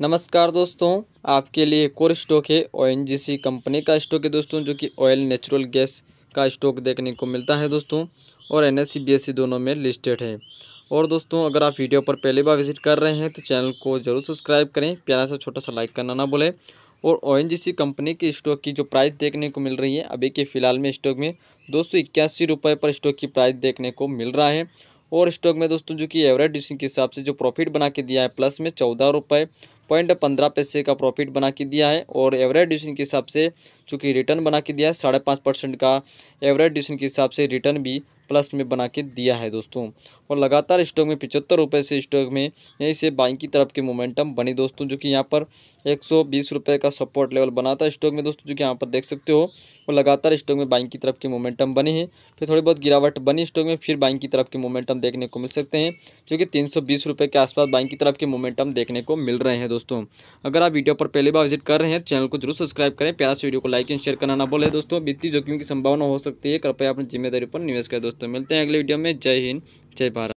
नमस्कार दोस्तों आपके लिए एक और स्टॉक है ओ कंपनी का स्टॉक है दोस्तों जो कि ऑयल नेचुरल गैस का स्टॉक देखने को मिलता है दोस्तों और एन एस e दोनों में लिस्टेड है और दोस्तों अगर आप वीडियो पर पहली बार विजिट कर रहे हैं तो चैनल को जरूर सब्सक्राइब करें प्यारा सा छोटा सा लाइक करना ना भूलें और ओ कंपनी के स्टॉक की जो प्राइस देखने को मिल रही है अभी के फ़िलहाल में स्टॉक में दो सौ पर स्टॉक की प्राइस देखने को मिल रहा है और स्टॉक में दोस्तों जो कि एवरेज डिशन के हिसाब से जो प्रॉफिट बना के दिया है प्लस में चौदह रुपये पॉइंट पंद्रह पैसे का प्रॉफिट बना के दिया है और एवरेज डिशन के हिसाब से चूँकि रिटर्न बना के दिया है साढ़े पाँच परसेंट का एवरेज डिशन के हिसाब से रिटर्न भी प्लस में बना के दिया है दोस्तों और लगातार स्टॉक में पिचहत्तर रुपये से स्टॉक में यहीं से बाइक की तरफ की मोमेंटम बनी दोस्तों जो कि यहाँ पर एक सौ बीस रुपये का सपोर्ट लेवल बना था स्टॉक में दोस्तों जो कि यहाँ पर देख सकते हो और लगातार स्टॉक में बाइंग की तरफ की मोमेंटम बनी है फिर थोड़ी बहुत गिरावट बनी स्टॉक में फिर बाइंग की तरफ की मोमेंटम देखने को मिल सकते हैं जो कि तीन सौ बीस रुपये के आसपास बाइंग की तरफ के मोमेंटम देखने को मिल रहे हैं दोस्तों अगर आप वीडियो पर पहली बार विजिट कर रहे हैं चैनल को जरूर सब्सक्राइब करें प्यार से वीडियो को लाइक एंड शेयर करना ना बोले दोस्तों वित्तीय जोखिम की संभावना हो सकती है कृपया अपनी जिम्मेदारी पर निवेश करें दोस्तों दोस्तों मिलते हैं अगले वीडियो में जय हिंद जय भारत